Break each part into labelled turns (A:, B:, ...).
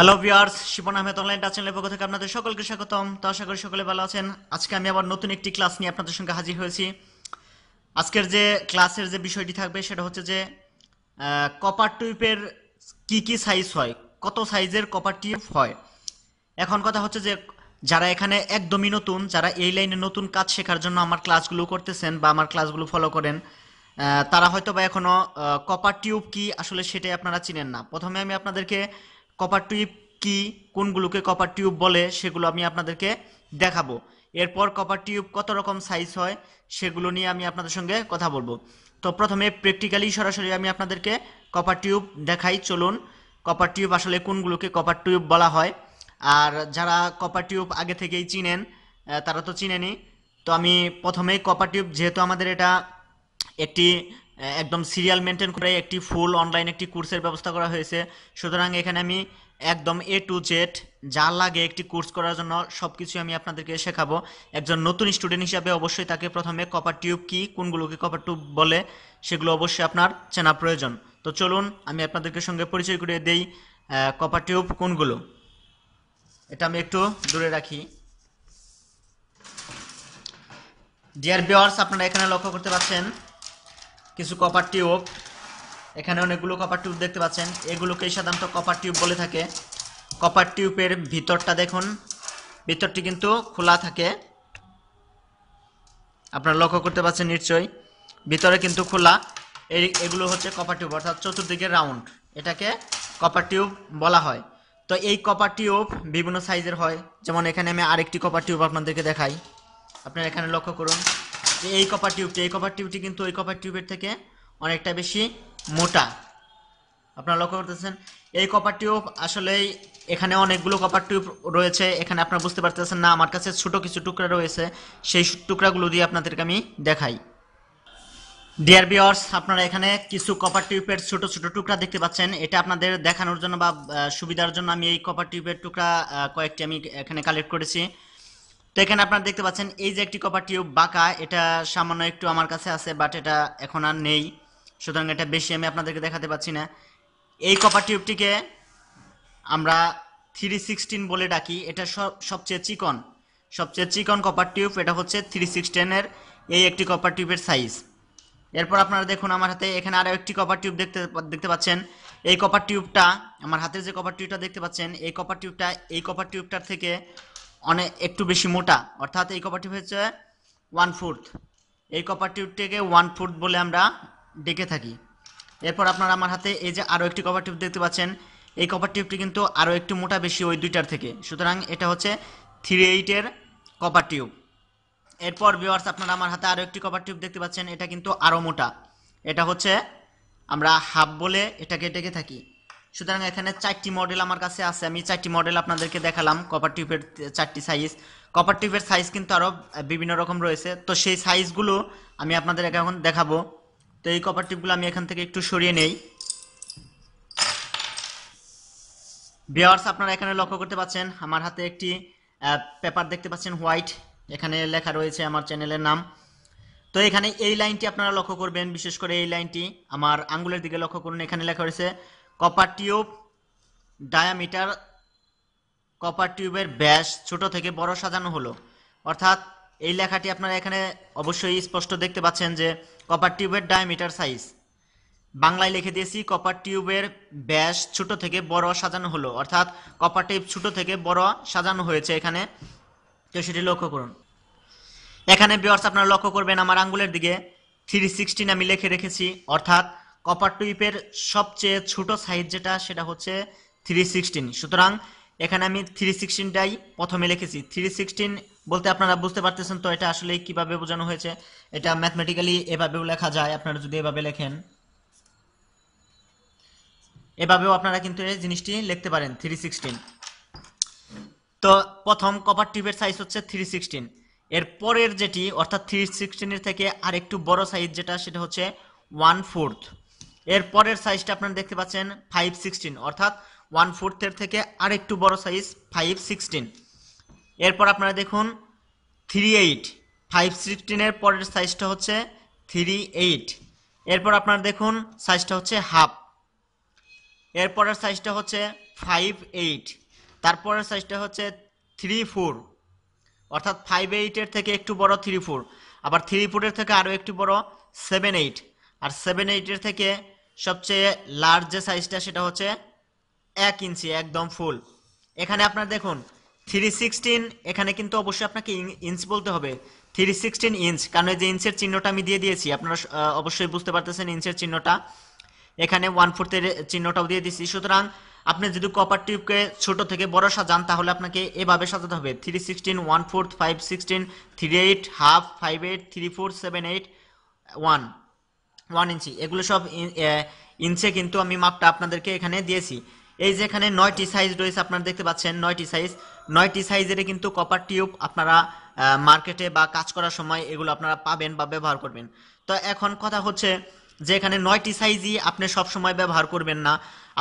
A: hello viewers Shiban Ahmed online touch চ্যানেলের পক্ষ থেকে আপনাদের সকলকে স্বাগতম তো আশা করি সকলে ভালো আছেন আজকে আমি আবার নতুন একটি ক্লাস নিয়ে আপনাদের সঙ্গে হাজির হয়েছি আজকের যে ক্লাসের যে বিষয়টি থাকবে সেটা হচ্ছে যে কপার টিউবের কি কি সাইজ হয় কত সাইজের কপার টিউব হয় এখন কথা হচ্ছে যে যারা এখানে একদমই নতুন যারা এই লাইনে নতুন কাজ শেখার জন্য আমার ক্লাসগুলো করতেছেন বা আমার ক্লাসগুলো ফলো করেন তারা হয়তো বা এখনও কপার টিউব কি আসলে সেটাই আপনারা চিনেন না প্রথমে আমি আপনাদেরকে কপার টিউব কি কোনগুলোকে কপার টিউব বলে সেগুলো আমি আপনাদেরকে দেখাবো এরপর কপার টিউব কত রকম সাইজ হয় সেগুলো নিয়ে আমি আপনাদের সঙ্গে কথা বলবো তো প্রথমে প্র্যাকটিক্যালি সরাসরি আমি আপনাদেরকে কপার টিউব দেখাই চলুন কপার টিউব আসলে কোনগুলোকে কপার টিউব বলা হয় আর যারা কপার টিউব আগে থেকেই চিনেন তারা তো চিনেনি তো আমি প্রথমেই কপার টিউব যেহেতু আমাদের এটা একটি একদম সিরিয়াল মেনটেন করে একটি ফুল অনলাইন একটি কোর্সের ব্যবস্থা করা হয়েছে সুতরাং এখানে আমি একদম এ টু জেড যা লাগে একটি কোর্স করার জন্য সব কিছু আমি আপনাদেরকে শেখাবো একজন নতুন স্টুডেন্ট হিসাবে অবশ্যই তাকে প্রথমে কপার টিউব কী কোনগুলোকে কপার টিউব বলে সেগুলো অবশ্যই আপনার চেনা প্রয়োজন তো চলুন আমি আপনাদেরকে সঙ্গে পরিচয় করিয়ে দেই কপার টিউব কোনগুলো এটা আমি একটু দূরে রাখি ডিয়ার বিওয়ার্স আপনারা এখানে লক্ষ্য করতে পারছেন কিছু কপার টিউব এখানে অনেকগুলো কপার টিউব দেখতে পাচ্ছেন এগুলোকেই সাধারণত কপার টিউব বলে থাকে কপার টিউবের ভিতরটা দেখুন ভিতরটি কিন্তু খোলা থাকে আপনারা লক্ষ্য করতে পারছেন নিশ্চয়ই ভিতরে কিন্তু খোলা এগুলো হচ্ছে কপার টিউব অর্থাৎ চতুর্দিকে রাউন্ড এটাকে কপার টিউব বলা হয় তো এই কপার টিউব বিভিন্ন সাইজের হয় যেমন এখানে আমি আরেকটি কপার টিউব আপনাদেরকে দেখাই আপনারা এখানে লক্ষ্য করুন যে এই কপার টিউবটি এই কপার টিউবটি কিন্তু ওই কপার টিউবের থেকে অনেকটা বেশি মোটা আপনারা লক্ষ্য করতেছেন এই কপার টিউব আসলেই এখানে অনেকগুলো কপার টিউব রয়েছে এখানে আপনারা বুঝতে পারতেছেন না আমার কাছে ছোটো কিছু টুকরা রয়েছে সেই টুকরাগুলো দিয়ে আপনাদেরকে আমি দেখাই ডিয়ার বিয়ার্স আপনারা এখানে কিছু কপার টিউবের ছোট ছোট টুকরা দেখতে পাচ্ছেন এটা আপনাদের দেখানোর জন্য বা সুবিধার জন্য আমি এই কপার টিউবের টুকরা কয়েকটি আমি এখানে কালেক্ট করেছি তো এখানে আপনারা দেখতে পাচ্ছেন এই যে একটি কপার টিউব বাঁকা এটা সামান্য একটু আমার কাছে আছে বাট এটা এখন আর নেই সুতরাং এটা বেশি আমি আপনাদেরকে দেখাতে পাচ্ছি না এই কপার টিউবটিকে আমরা থ্রি সিক্সটিন বলে ডাকি এটা সবচেয়ে চিকন সবচেয়ে চিকন কপার টিউব এটা হচ্ছে থ্রি সিক্সটিনের এই একটি কপার টিউবের সাইজ এরপর আপনারা দেখুন আমার হাতে এখানে আরও একটি কপার টিউব দেখতে দেখতে পাচ্ছেন এই কপার টিউবটা আমার হাতের যে কপার টিউবটা দেখতে পাচ্ছেন এই কপার টিউবটা এই কপার টিউবটার থেকে অনেক একটু বেশি মোটা অর্থাৎ এই কপারটি হচ্ছে ওয়ান ফুট এই কপারটিউবটিকে ওয়ান ফুট বলে আমরা ডেকে থাকি এরপর আপনারা আমার হাতে এই যে আরও একটি কপার টিউব দেখতে পাচ্ছেন এই কপার টিউবটি কিন্তু আরও একটু মোটা বেশি ওই দুইটার থেকে সুতরাং এটা হচ্ছে থ্রি এইটের কপার টিউব এরপর ভিওয়ার্স আপনারা আমার হাতে আরও একটি কপার টিউব দেখতে পাচ্ছেন এটা কিন্তু আরও মোটা এটা হচ্ছে আমরা হাফ বলে এটাকে ডেকে থাকি সুতরাং এখানে চারটি মডেল আমার কাছে আছে আমি চারটি মডেল আপনাদেরকে দেখালাম কপার টিউবের চারটি সাইজ কপার টিউবের সাইজ কিন্তু আরও বিভিন্ন রকম রয়েছে তো সেই সাইজগুলো আমি আপনাদের এখন দেখাবো তো এই কপার টিউবগুলো আমি এখান থেকে একটু সরিয়ে নেই বিয়ার্স আপনারা এখানে লক্ষ্য করতে পাচ্ছেন আমার হাতে একটি পেপার দেখতে পাচ্ছেন হোয়াইট এখানে লেখা রয়েছে আমার চ্যানেলের নাম তো এখানে এই লাইনটি আপনারা লক্ষ্য করবেন বিশেষ করে এই লাইনটি আমার আঙ্গুলের দিকে লক্ষ্য করুন এখানে লেখা রয়েছে কপার টিউব ডায়ামিটার কপার টিউবের ব্যাস ছোট থেকে বড় সাজানো হলো অর্থাৎ এই লেখাটি আপনারা এখানে অবশ্যই স্পষ্ট দেখতে পাচ্ছেন যে কপার টিউবের ডায়ামিটার সাইজ বাংলায় লিখে দিয়েছি কপার টিউবের ব্যাস ছোট থেকে বড় সাজানো হলো অর্থাৎ কপার টিউব ছোট থেকে বড় সাজানো হয়েছে এখানে তো সেটি লক্ষ্য করুন এখানে বিয়ার্স আপনারা লক্ষ্য করবেন আমার আঙ্গুলের দিকে থ্রি সিক্সটিন আমি লিখে রেখেছি অর্থাৎ কপার টুইপের সবচেয়ে ছোট সাইজ যেটা সেটা হচ্ছে থ্রি সিক্সটিন সুতরাং এখানে আমি থ্রি সিক্সটিনটাই প্রথমে লিখেছি থ্রি সিক্সটিন বলতে আপনারা বুঝতে পারতেছেন তো এটা আসলে কিভাবে বোঝানো হয়েছে এটা ম্যাথমেটিক্যালি এভাবেও লেখা যায় আপনারা যদি এভাবে লেখেন এভাবেও আপনারা কিন্তু এই জিনিসটি লিখতে পারেন থ্রি সিক্সটিন তো প্রথম কপার টিউবের সাইজ হচ্ছে থ্রি সিক্সটিন এর পরের যেটি অর্থাৎ থ্রি সিক্সটিনের থেকে আর একটু বড় সাইজ যেটা সেটা হচ্ছে ওয়ান ফোর্থ এর পরের সাইজটা আপনারা দেখতে পাচ্ছেন ফাইভ সিক্সটিন অর্থাৎ ওয়ান ফোর্থের থেকে আরেকটু বড় সাইজ ফাইভ সিক্সটিন এরপর আপনারা দেখুন থ্রি এইট ফাইভ সিক্সটিনের পরের সাইজটা হচ্ছে থ্রি এইট এরপর আপনারা দেখুন সাইজটা হচ্ছে হাফ এরপরের সাইজটা হচ্ছে ফাইভ এইট তারপরের সাইজটা হচ্ছে থ্রি ফোর অর্থাৎ ফাইভ এইটের থেকে একটু বড় থ্রি ফোর আবার থ্রি ফোরের থেকে আরও একটু বড় সেভেন এইট আর সেভেন এইটের থেকে সবচেয়ে লার্জ যে সাইজটা সেটা হচ্ছে এক ইঞ্চি একদম ফুল এখানে আপনার দেখুন থ্রি সিক্সটিন এখানে কিন্তু অবশ্যই আপনাকে ইঞ্চ বলতে হবে থ্রি সিক্সটিন ইঞ্চ কারণ যে ইঞ্চের চিহ্নটা আমি দিয়ে দিয়েছি আপনারা অবশ্যই বুঝতে পারতেছেন ইঞ্চের চিহ্নটা এখানে ওয়ান ফোর্থের চিহ্নটাও দিয়ে দিয়েছি সুতরাং আপনি যদি কপার টিউবকে ছোট থেকে বড় সাজান তাহলে আপনাকে এভাবে সাজাতে হবে three sixteen one fourth five sixteen three eight half five eight three four seven eight one one inch এগুলো সব ইঞ্চে কিন্তু আমি মাপটা আপনাদেরকে এখানে দিয়েছি এই যে এখানে নয়টি সাইজ রয়েছে আপনারা দেখতে পাচ্ছেন নয়টি সাইজ নয়টি সাইজের কিন্তু কপার টিউব আপনারা মার্কেটে বা কাজ করার সময় এগুলো আপনারা পাবেন বা ব্যবহার করবেন তো এখন কথা হচ্ছে যে এখানে নয়টি সাইজই আপনি সব সময় ব্যবহার করবেন না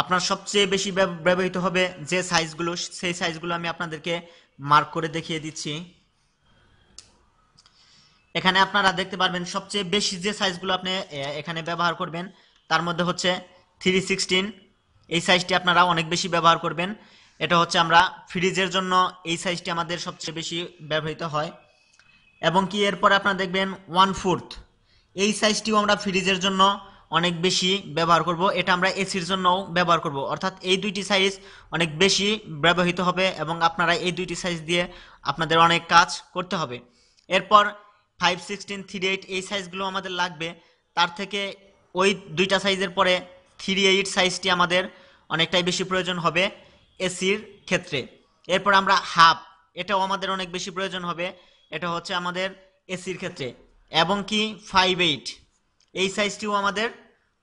A: আপনার সবচেয়ে বেশি ব্যবহৃত হবে যে সাইজগুলো সেই সাইজগুলো আমি আপনাদেরকে মার্ক করে দেখিয়ে দিচ্ছি এখানে আপনারা দেখতে পারবেন সবচেয়ে বেশি যে সাইজগুলো আপনি এখানে ব্যবহার করবেন তার মধ্যে হচ্ছে থ্রি সিক্সটিন এই সাইজটি আপনারা অনেক বেশি ব্যবহার করবেন এটা হচ্ছে আমরা ফ্রিজের জন্য এই সাইজটি আমাদের সবচেয়ে বেশি ব্যবহৃত হয় এবং কি এরপর আপনারা দেখবেন ওয়ান ফোর্থ এই সাইজটিও আমরা ফ্রিজের জন্য অনেক বেশি ব্যবহার করব এটা আমরা এসির জন্যও ব্যবহার করব অর্থাৎ এই দুইটি সাইজ অনেক বেশি ব্যবহৃত হবে এবং আপনারা এই দুইটি সাইজ দিয়ে আপনাদের অনেক কাজ করতে হবে এরপর ফাইভ সিক্সটিন থ্রি এইট এই সাইজগুলো আমাদের লাগবে তার থেকে ওই দুইটা সাইজের পরে থ্রি এইট সাইজটি আমাদের অনেকটাই বেশি প্রয়োজন হবে এসির ক্ষেত্রে এরপর আমরা হাফ এটাও আমাদের অনেক বেশি প্রয়োজন হবে এটা হচ্ছে আমাদের এসির ক্ষেত্রে এবং কি ফাইভ এইট এই সাইজটিও আমাদের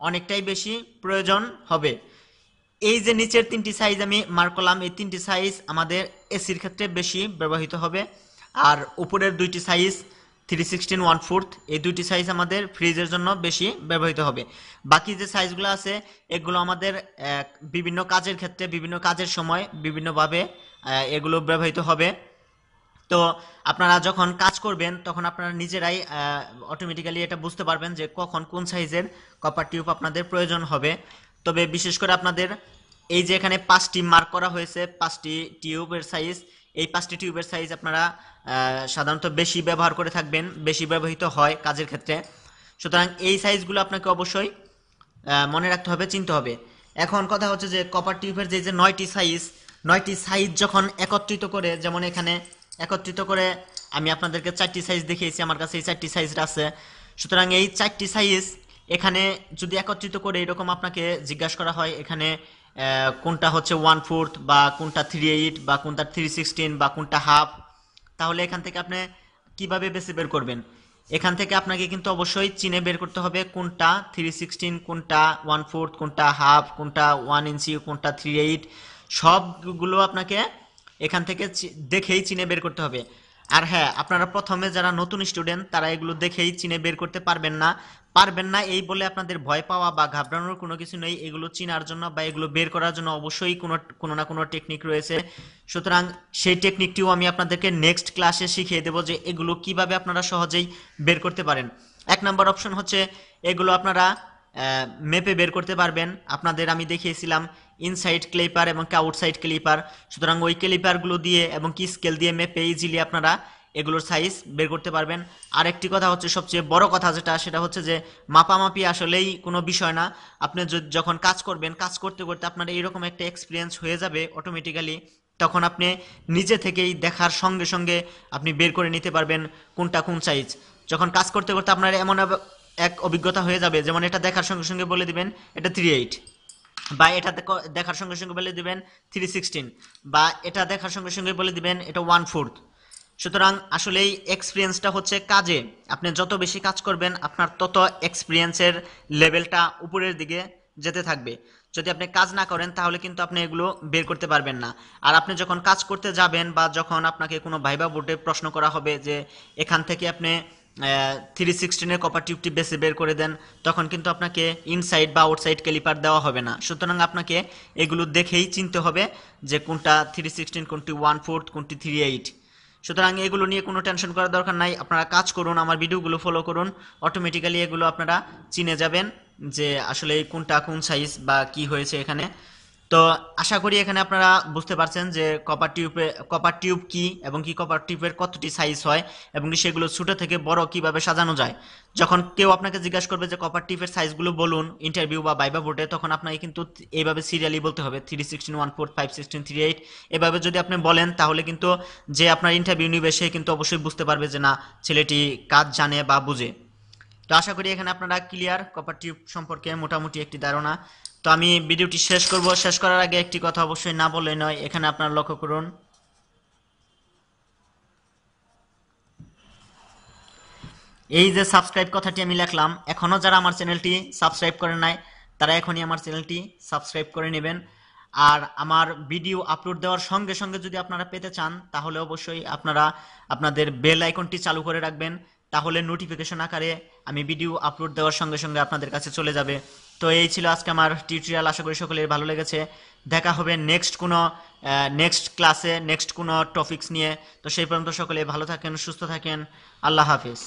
A: অনেকটাই বেশি প্রয়োজন হবে এই যে নিচের তিনটি সাইজ আমি মার্ক করলাম এই তিনটি সাইজ আমাদের এসির ক্ষেত্রে বেশি ব্যবহৃত হবে আর উপরের দুইটি size three sixteen one fourth এই দুইটি সাইজ আমাদের ফ্রিজের জন্য বেশি ব্যবহৃত হবে বাকি যে সাইজগুলো আছে এগুলো আমাদের বিভিন্ন কাজের ক্ষেত্রে বিভিন্ন কাজের সময় বিভিন্নভাবে এগুলো ব্যবহৃত হবে তো আপনারা যখন কাজ করবেন তখন আপনারা নিজেরাই অটোমেটিক্যালি এটা বুঝতে পারবেন যে কখন কোন সাইজের কপার টিউব আপনাদের প্রয়োজন হবে তবে বিশেষ করে আপনাদের এই যে এখানে পাঁচটি মার্ক করা হয়েছে পাঁচটি টিউবের সাইজ এই পাঁচটি টিউবের সাইজ আপনারা সাধারণত বেশি ব্যবহার করে থাকবেন বেশি ব্যবহৃত হয় কাজের ক্ষেত্রে সুতরাং এই সাইজগুলো আপনাকে অবশ্যই মনে রাখতে হবে চিনতে হবে এখন কথা হচ্ছে যে কপার টিউবের যে যে নয়টি সাইজ নয়টি সাইজ যখন একত্রিত করে যেমন এখানে একত্রিত করে আমি আপনাদেরকে চারটি সাইজ দেখিয়েছি আমার কাছে এই চারটি সাইজটা আছে সুতরাং এই চারটি সাইজ এখানে যদি একত্রিত করে এরকম আপনাকে জিজ্ঞাসা করা হয় এখানে কোনটা হচ্ছে ওয়ান ফোর্থ বা কোনটা থ্রি এইট বা কোনটা থ্রি সিক্সটিন বা কোনটা হাফ তাহলে এখান থেকে আপনি কিভাবে বেশি বের করবেন এখান থেকে আপনাকে কিন্তু অবশ্যই চিনে বের করতে হবে কোনটা থ্রি সিক্সটিন কোনটা ওয়ান ফোর্থ কোনটা হাফ কোনটা ওয়ান ইঞ্চি কোনটা থ্রি এইট সবগুলো আপনাকে এখান থেকে দেখেই চিনে বের করতে হবে আর হ্যাঁ আপনারা প্রথমে যারা নতুন স্টুডেন্ট তারা এগুলো দেখেই চিনে বের করতে পারবেন না পারবেন না এই বলে আপনাদের ভয় পাওয়া বা ঘাবড়ানোর কোনো কিছু নেই এগুলো চিনার জন্য বা এগুলো বের করার জন্য অবশ্যই কোনো কোনো না কোনো টেকনিক রয়েছে সুতরাং সেই টেকনিকটিও আমি আপনাদেরকে নেক্সট ক্লাসে শিখিয়ে দেবো যে এগুলো কিভাবে আপনারা সহজেই বের করতে পারেন এক নাম্বার অপশন হচ্ছে এগুলো আপনারা মেপে বের করতে পারবেন আপনাদের আমি দেখিয়েছিলাম ইনসাইড ক্লিপার এবং আউটসাইড ক্লিপার সুতরাং ওই ক্লিপারগুলো দিয়ে এবং কি স্কেল দিয়ে মেপে ইজিলি আপনারা এগুলোর সাইজ বের করতে পারবেন আরেকটি কথা হচ্ছে সবচেয়ে বড় কথা যেটা সেটা হচ্ছে যে মাপামাপি আসলেই কোনো বিষয় না আপনি যখন কাজ করবেন কাজ করতে করতে আপনার এইরকম একটা এক্সপিরিয়েন্স হয়ে যাবে অটোমেটিক্যালি তখন আপনি নিজে থেকেই দেখার সঙ্গে সঙ্গে আপনি বের করে নিতে পারবেন কোনটা কোন সাইজ যখন কাজ করতে করতে আপনার এমন এক অভিজ্ঞতা হয়ে যাবে যেমন এটা দেখার সঙ্গে সঙ্গে বলে দিবেন এটা থ্রি এইট বা এটা দেখার সঙ্গে সঙ্গে বলে দিবেন থ্রি সিক্সটিন বা এটা দেখার সঙ্গে সঙ্গে বলে দিবেন এটা ওয়ান ফোর্থ সুতরাং আসলে এই এক্সপিরিয়েন্সটা হচ্ছে কাজে আপনি যত বেশি কাজ করবেন আপনার তত এক্সপিরিয়েন্সের লেভেলটা উপরের দিকে যেতে থাকবে যদি আপনি কাজ না করেন তাহলে কিন্তু আপনি এগুলো বের করতে পারবেন না আর আপনি যখন কাজ করতে যাবেন বা যখন আপনাকে কোনো ভাইবা বোর্ডে প্রশ্ন করা হবে যে এখান থেকে আপনি থ্রি সিক্সটিনের কপার টিউবটি বেশি বের করে দেন তখন কিন্তু আপনাকে ইনসাইড বা আউটসাইড ক্যালিপার দেওয়া হবে না সুতরাং আপনাকে এগুলো দেখেই চিনতে হবে যে কোনটা থ্রি সিক্সটিন কোনটি ওয়ান ফোর্থ কোনটি থ্রি এইট সুতরাং এগুলো নিয়ে কোনো টেনশন করার দরকার নাই আপনারা কাজ করুন আমার ভিডিওগুলো ফলো করুন অটোমেটিক্যালি এগুলো আপনারা চিনে যাবেন যে আসলে কোনটা কোন সাইজ বা কি হয়েছে এখানে তো আশা করি এখানে আপনারা বুঝতে পারছেন যে কপার টিউবে কপার টিউব কি এবং কি কপার টিউবের কতটি সাইজ হয় এবং সেগুলো ছোটো থেকে বড় কিভাবে সাজানো যায় যখন কেউ আপনাকে জিজ্ঞাসা করবে যে কপার টিপের সাইজগুলো বলুন ইন্টারভিউ বা বাইবা বোর্ডে তখন আপনাকে কিন্তু এইভাবে সিরিয়ালি বলতে হবে three sixteen one four five sixteen three eight এভাবে যদি আপনি বলেন তাহলে কিন্তু যে আপনার ইন্টারভিউ নিবে সে কিন্তু অবশ্যই বুঝতে পারবে যে না ছেলেটি কাজ জানে বা বুঝে তো আশা করি এখানে আপনারা ক্লিয়ার কপার টিউব সম্পর্কে মোটামুটি একটি ধারণা তো আমি ভিডিওটি শেষ করব শেষ করার আগে একটি কথা অবশ্যই না বলে নয় এখানে আপনারা লক্ষ্য করুন এই যে সাবস্ক্রাইব কথাটি আমি লিখলাম এখনও যারা আমার চ্যানেলটি সাবস্ক্রাইব করে নাই তারা এখনই আমার চ্যানেলটি সাবস্ক্রাইব করে নেবেন আর আমার ভিডিও আপলোড দেওয়ার সঙ্গে সঙ্গে যদি আপনারা পেতে চান তাহলে অবশ্যই আপনারা আপনাদের বেল আইকনটি চালু করে রাখবেন তাহলে নোটিফিকেশন আকারে আমি ভিডিও আপলোড দেওয়ার সঙ্গে সঙ্গে আপনাদের কাছে চলে যাবে তো এই ছিল আজকে আমার টিউটোরিয়াল আশা করি সকলের ভালো লেগেছে দেখা হবে নেক্সট কোনো নেক্সট ক্লাসে নেক্সট কোনো টপিক্স নিয়ে তো সেই পর্যন্ত সকলে ভালো থাকেন সুস্থ থাকেন আল্লাহ হাফিজ